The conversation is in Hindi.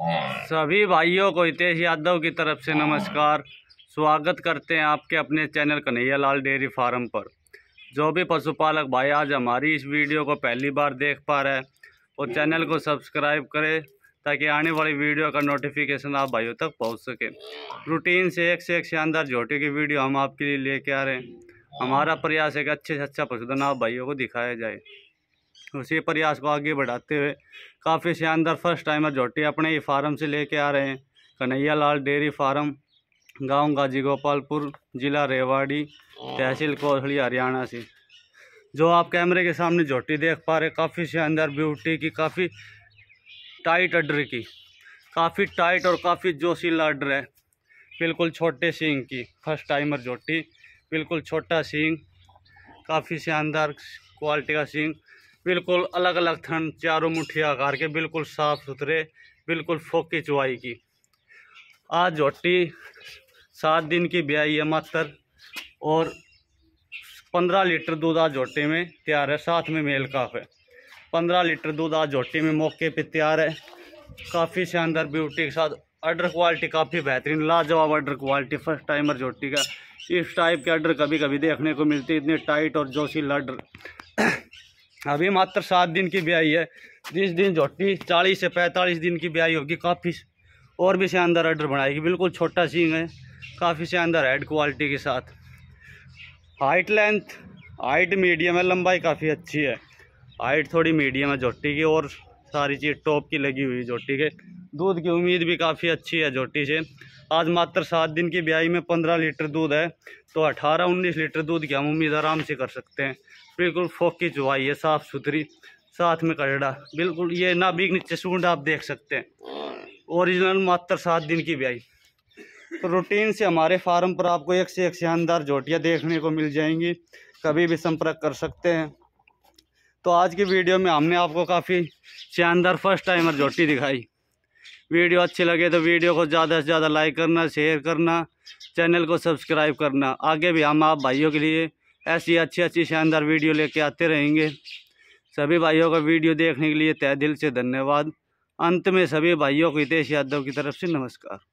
सभी भाइयों को हितेश यादव की तरफ से नमस्कार स्वागत करते हैं आपके अपने channel Kanhaiya Lal dairy farm पर जो भी पशुपालक भाई आज हमारी इस वीडियो को पहली बार देख पा रहे हैं वो चैनल को सब्सक्राइब करें ताकि आने वाली वीडियो का नोटिफिकेशन आप भाइयों तक पहुंच सके रूटीन से एक से एक शानदार झोटे की वीडियो हम आपके लिए लेके आ रहे हैं हमारा प्रयास है कि अच्छे से अच्छा पशुधन आप भाइयों को दिखाया जाए उसी प्रयास को आगे बढ़ाते हुए काफ़ी शानदार फर्स्ट टाइमर जोटी अपने ही फार्म से लेके आ रहे हैं कन्हैया लाल डेयरी फार्म गांव गाजी गोपालपुर जिला रेवाड़ी तहसील कोसली हरियाणा से जो आप कैमरे के सामने जोटी देख पा रहे काफ़ी शानदार ब्यूटी की काफ़ी टाइट अड्र की काफ़ी टाइट और काफ़ी जोशीला अड्र है बिल्कुल छोटे सींग की फर्स्ट टाइमर जोटी बिल्कुल छोटा सींग काफ़ी शानदार क्वालिटी का सींग बिल्कुल अलग अलग थन चारों मुठ्ठी आकार के बिल्कुल साफ़ सुथरे बिल्कुल फोकी चुवाई की आज झोटी सात दिन की ब्याई है मात्र और पंद्रह लीटर दूध आज झोटी में तैयार है साथ में मेल काफ है पंद्रह लीटर दूध आज झोटी में मौके पे तैयार है काफ़ी शानदार ब्यूटी के साथ अडर क्वालिटी काफ़ी बेहतरीन लाजवाब अडर क्वालिटी फर्स्ट टाइमर झोटी का इस टाइप के अडर कभी कभी देखने को मिलती है इतने टाइट और जोशी लडर अभी मात्र सात दिन की ब्याई है जिस दिन झोटी चालीस से पैंतालीस दिन की ब्याई होगी काफ़ी और भी शानदार ऑर्डर बनाएगी बिल्कुल छोटा सींग है काफ़ी शानदार हेड क्वालिटी के साथ हाइट लेंथ हाइट मीडियम है लंबाई काफ़ी अच्छी है हाइट थोड़ी मीडियम है झोटी की और सारी चीज़ टॉप की लगी हुई जोटी के दूध की उम्मीद भी काफ़ी अच्छी है जोटी से आज मात्र सात दिन की ब्याई में पंद्रह लीटर दूध है तो अठारह उन्नीस लीटर दूध की हम उम्मीद आराम से कर सकते हैं बिल्कुल फोक की चुवाई है साफ़ सुथरी साथ में कड़ा बिल्कुल ये ना बीक नीचे सूंड आप देख सकते हैं ओरिजिनल मात्र सात दिन की ब्याई प्रोटीन तो रूटीन से हमारे फार्म पर आपको एक से एक शानदार जोटियाँ देखने को मिल जाएंगी कभी भी संपर्क कर सकते हैं तो आज की वीडियो में हमने आपको काफ़ी शानदार फर्स्ट टाइमर जोटी दिखाई वीडियो अच्छी लगे तो वीडियो को ज़्यादा से ज़्यादा लाइक करना शेयर करना चैनल को सब्सक्राइब करना आगे भी हम आप भाइयों के लिए ऐसी अच्छी अच्छी शानदार वीडियो लेके आते रहेंगे सभी भाइयों का वीडियो देखने के लिए तय दिल से धन्यवाद अंत में सभी भाइयों को हितेश यादव की तरफ से नमस्कार